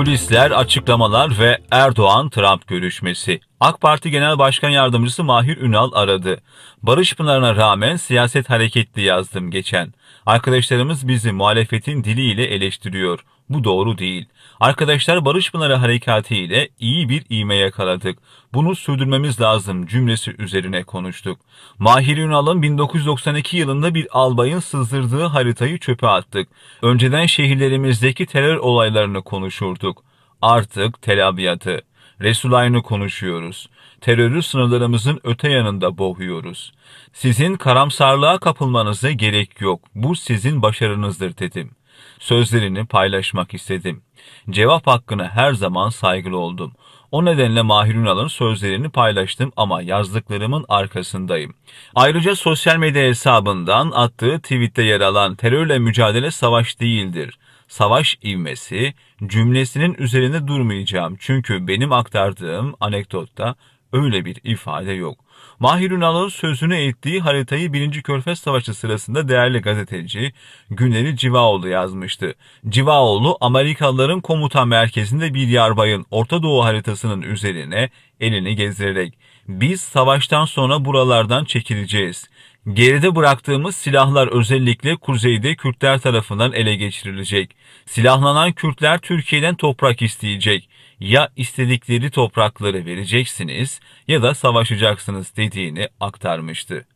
kulisler, açıklamalar ve Erdoğan-Trump görüşmesi. AK Parti Genel Başkan Yardımcısı Mahir Ünal aradı. Barış Pınar'ına rağmen siyaset hareketli yazdım geçen. Arkadaşlarımız bizi muhalefetin diliyle eleştiriyor. Bu doğru değil. Arkadaşlar Barış Pınarı Harekatı ile iyi bir iğme yakaladık. Bunu sürdürmemiz lazım cümlesi üzerine konuştuk. Mahir Ünal'ın 1992 yılında bir albayın sızdırdığı haritayı çöpe attık. Önceden şehirlerimizdeki terör olaylarını konuşurduk. Artık Tel Abyad'ı, Resulayn'ı konuşuyoruz. Terörü sınırlarımızın öte yanında boğuyoruz. Sizin karamsarlığa kapılmanıza gerek yok. Bu sizin başarınızdır dedim sözlerini paylaşmak istedim. Cevap hakkına her zaman saygılı oldum. O nedenle Mahir Ünal'ın sözlerini paylaştım ama yazdıklarımın arkasındayım. Ayrıca sosyal medya hesabından attığı tweette yer alan terörle mücadele savaş değildir. Savaş ivmesi cümlesinin üzerinde durmayacağım çünkü benim aktardığım anekdotta öyle bir ifade yok.'' Mahir Ünal'ın sözünü ettiği haritayı 1. Körfez Savaşı sırasında değerli gazeteci Güneri Civaoğlu yazmıştı. Civaoğlu Amerikalıların komuta merkezinde bir yarbayın Orta Doğu haritasının üzerine elini gezdirerek biz savaştan sonra buralardan çekileceğiz. Geride bıraktığımız silahlar özellikle kuzeyde Kürtler tarafından ele geçirilecek. Silahlanan Kürtler Türkiye'den toprak isteyecek ya istedikleri toprakları vereceksiniz ya da savaşacaksınız dediğini aktarmıştı.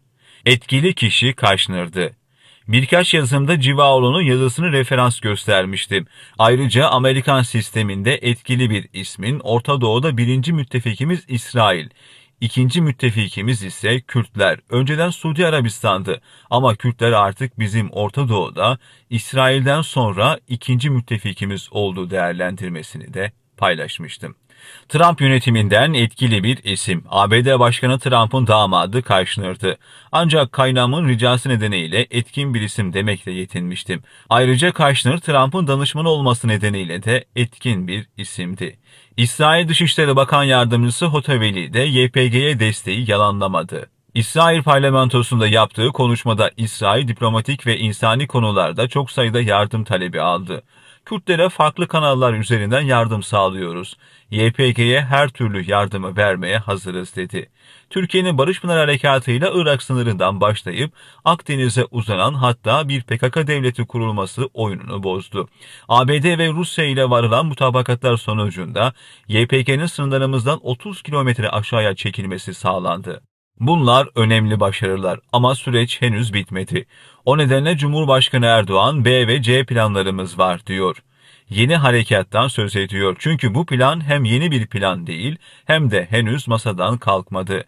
Etkili kişi kaşnırdı. Birkaç yazımda Civaolo'nun yazısını referans göstermiştim. Ayrıca Amerikan sisteminde etkili bir ismin Orta Doğu'da birinci müttefikimiz İsrail, İkinci müttefikimiz ise Kürtler. Önceden Suudi Arabistan'dı ama Kürtler artık bizim Orta Doğu'da İsrail'den sonra ikinci müttefikimiz olduğu değerlendirmesini de paylaşmıştım. Trump yönetiminden etkili bir isim. ABD Başkanı Trump'ın damadı karşınırdı. Ancak kaynağımın ricası nedeniyle etkin bir isim demekle yetinmiştim. Ayrıca Kaşnır Trump'ın danışmanı olması nedeniyle de etkin bir isimdi. İsrail Dışişleri Bakan Yardımcısı Hoteveli de YPG'ye desteği yalanlamadı. İsrail parlamentosunda yaptığı konuşmada İsrail diplomatik ve insani konularda çok sayıda yardım talebi aldı. Kürtlere farklı kanallar üzerinden yardım sağlıyoruz. YPG'ye her türlü yardımı vermeye hazırız dedi. Türkiye'nin Barış Pınar Harekatı ile Irak sınırından başlayıp Akdeniz'e uzanan hatta bir PKK devleti kurulması oyununu bozdu. ABD ve Rusya ile varılan mutabakatlar sonucunda YPG'nin sınırlarımızdan 30 kilometre aşağıya çekilmesi sağlandı. Bunlar önemli başarılar ama süreç henüz bitmedi. O nedenle Cumhurbaşkanı Erdoğan B ve C planlarımız var diyor. Yeni harekattan söz ediyor çünkü bu plan hem yeni bir plan değil hem de henüz masadan kalkmadı.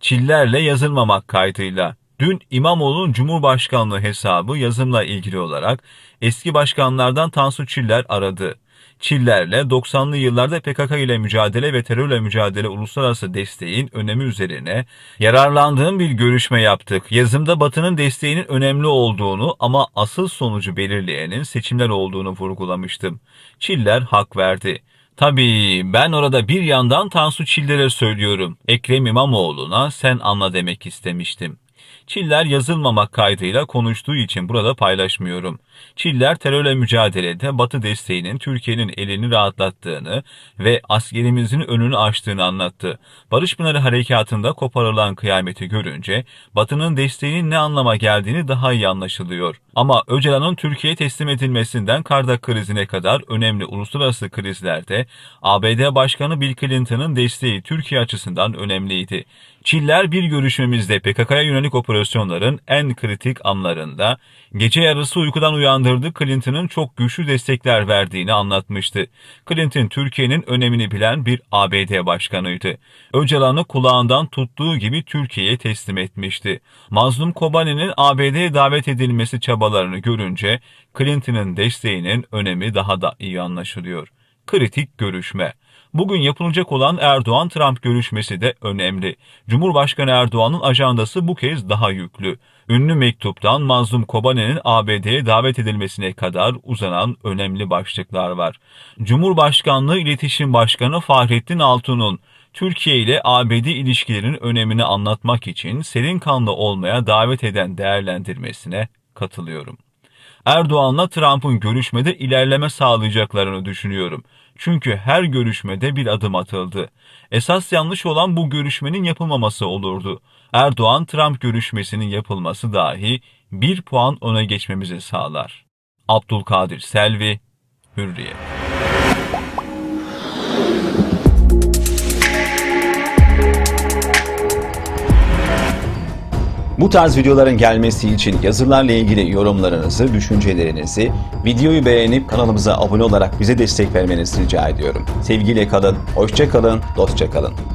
Çillerle yazılmamak kaydıyla. Dün İmamoğlu'nun Cumhurbaşkanlığı hesabı yazımla ilgili olarak eski başkanlardan Tansu Çiller aradı. Çillerle 90'lı yıllarda PKK ile mücadele ve terörle mücadele uluslararası desteğin önemi üzerine yararlandığım bir görüşme yaptık. Yazımda Batı'nın desteğinin önemli olduğunu ama asıl sonucu belirleyenin seçimler olduğunu vurgulamıştım. Çiller hak verdi. Tabii ben orada bir yandan Tansu Çiller'e söylüyorum. Ekrem İmamoğlu'na sen anla demek istemiştim. Çiller yazılmamak kaydıyla konuştuğu için burada paylaşmıyorum. Çiller terörle mücadelede Batı desteğinin Türkiye'nin elini rahatlattığını ve askerimizin önünü açtığını anlattı. Barış Pınarı Harekatı'nda koparılan kıyameti görünce Batı'nın desteğinin ne anlama geldiğini daha iyi anlaşılıyor. Ama Öcalan'ın Türkiye'ye teslim edilmesinden Kardak krizine kadar önemli uluslararası krizlerde ABD Başkanı Bill Clinton'ın desteği Türkiye açısından önemliydi. Çiller bir görüşmemizde PKK'ya yönelik operasyonların en kritik anlarında gece yarısı uykudan uyan uyandırdı Clinton'ın çok güçlü destekler verdiğini anlatmıştı. Clinton Türkiye'nin önemini bilen bir ABD başkanıydı. Öcalan'ı kulağından tuttuğu gibi Türkiye'ye teslim etmişti. Mazlum Kobani'nin ABD'ye davet edilmesi çabalarını görünce Clinton'ın desteğinin önemi daha da iyi anlaşılıyor. Kritik görüşme Bugün yapılacak olan Erdoğan-Trump görüşmesi de önemli. Cumhurbaşkanı Erdoğan'ın ajandası bu kez daha yüklü. Ünlü mektuptan Mazlum Kobane'nin ABD'ye davet edilmesine kadar uzanan önemli başlıklar var. Cumhurbaşkanlığı İletişim Başkanı Fahrettin Altun'un Türkiye ile ABD ilişkilerinin önemini anlatmak için serin kanlı olmaya davet eden değerlendirmesine katılıyorum. Erdoğan'la Trump'ın görüşmede ilerleme sağlayacaklarını düşünüyorum. Çünkü her görüşmede bir adım atıldı. Esas yanlış olan bu görüşmenin yapılmaması olurdu. Erdoğan-Trump görüşmesinin yapılması dahi bir puan öne geçmemizi sağlar. Abdülkadir Selvi, Hürriyet. Bu tarz videoların gelmesi için yazılarla ilgili yorumlarınızı, düşüncelerinizi, videoyu beğenip kanalımıza abone olarak bize destek vermenizi rica ediyorum. Sevgiyle kalın, hoşça kalın, dostça kalın.